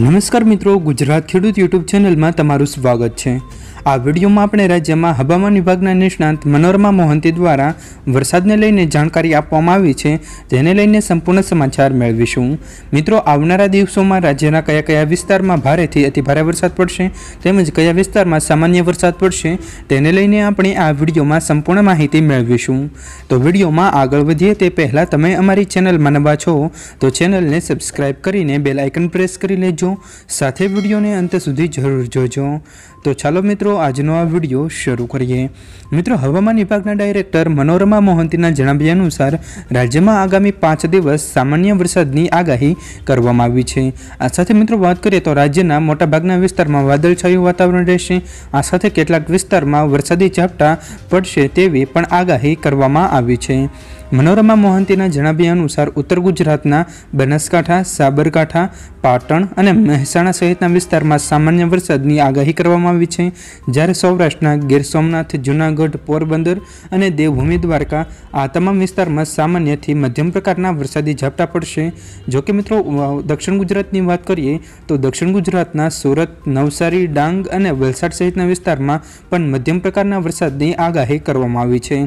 નમસ્કાર મિત્રો ગુજરાત ખેડૂત યુટ્યુબ ચેનલમાં તમારું સ્વાગત છે આ વિડીયોમાં આપણે રાજ્યમાં હવામાન વિભાગના નિષ્ણાંત મનોરમા મોહંતી દ્વારા વરસાદને લઈને જાણકારી આપવામાં આવી છે જેને લઈને સંપૂર્ણ સમાચાર મેળવીશું મિત્રો આવનારા દિવસોમાં રાજ્યના કયા કયા વિસ્તારમાં ભારેથી અતિભારે વરસાદ પડશે તેમજ કયા વિસ્તારમાં સામાન્ય વરસાદ પડશે તેને લઈને આપણે આ વિડીયોમાં સંપૂર્ણ માહિતી મેળવીશું તો વિડીયોમાં આગળ વધીએ તે પહેલાં તમે અમારી ચેનલમાં નવા છો તો ચેનલને સબસ્ક્રાઇબ કરીને બેલ આઇકન પ્રેસ કરી લેજો સાથે વિડીયોને અંત સુધી જરૂર જોજો તો ચાલો મિત્રો મિત્રો આજનો આ વિડીયો શરૂ કરીએ મિત્રો હવામાન વિભાગના ડાયરેક્ટર મનોરમા મોહંતીના જણાવ્યા અનુસાર રાજ્યમાં આગામી પાંચ દિવસ સામાન્ય વરસાદની આગાહી કરવામાં આવી છે આ સાથે મિત્રો વાત કરીએ તો રાજ્યના મોટાભાગના વિસ્તારમાં વાદળછાયું વાતાવરણ રહેશે આ સાથે કેટલાક વિસ્તારમાં વરસાદી ઝાપટા પડશે તેવી પણ આગાહી કરવામાં આવી છે મનોરમા મોહંતીના જણાવ્યા અનુસાર ઉત્તર ગુજરાતના બનાસકાંઠા સાબરકાંઠા પાટણ અને મહેસાણા સહિતના વિસ્તારમાં સામાન્ય વરસાદની આગાહી કરવામાં આવી છે જ્યારે સૌરાષ્ટ્રના ગીર સોમનાથ જૂનાગઢ પોરબંદર અને દેવભૂમિ દ્વારકા આ તમામ વિસ્તારમાં સામાન્યથી મધ્યમ પ્રકારના વરસાદી ઝાપટા પડશે જોકે મિત્રો દક્ષિણ ગુજરાતની વાત કરીએ તો દક્ષિણ ગુજરાતના સુરત નવસારી ડાંગ અને વલસાડ સહિતના વિસ્તારમાં પણ મધ્યમ પ્રકારના વરસાદની આગાહી કરવામાં આવી છે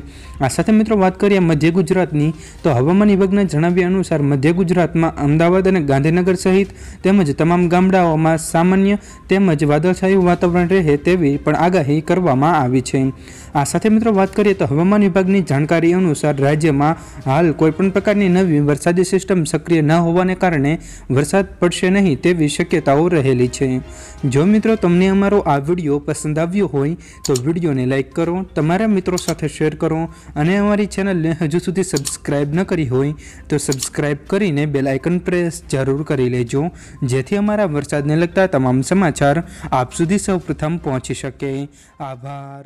આ સાથે મિત્રો વાત કરીએ મધ્ય ગુજરાત ગુજરાતની તો હવામાન વિભાગના જણાવ્યા અનુસાર મધ્ય ગુજરાતમાં અમદાવાદ અને ગાંધીનગર સહિત તેમજ તમામ ગામડાઓમાં સામાન્ય તેમજ વાદળછાયું વાતાવરણ રહે તેવી પણ આગાહી કરવામાં આવી છે આ સાથે મિત્રો વાત કરીએ તો હવામાન વિભાગની જાણકારી અનુસાર રાજ્યમાં હાલ કોઈપણ પ્રકારની નવી વરસાદી સિસ્ટમ સક્રિય ન હોવાને કારણે વરસાદ પડશે નહીં તેવી શક્યતાઓ રહેલી છે જો મિત્રો તમને અમારો આ વિડીયો પસંદ આવ્યો હોય તો વિડીયોને લાઇક કરો તમારા મિત્રો સાથે શેર કરો અને અમારી ચેનલને હજુ સુધી સુધી ન કરી હોય તો સબસ્ક્રાઇબ કરીને બેલ આઇકન પ્રેસ જરૂર કરી લેજો જેથી અમારા વરસાદને લગતા તમામ સમાચાર આપ સુધી સૌપ્રથમ પહોંચી શકે આભાર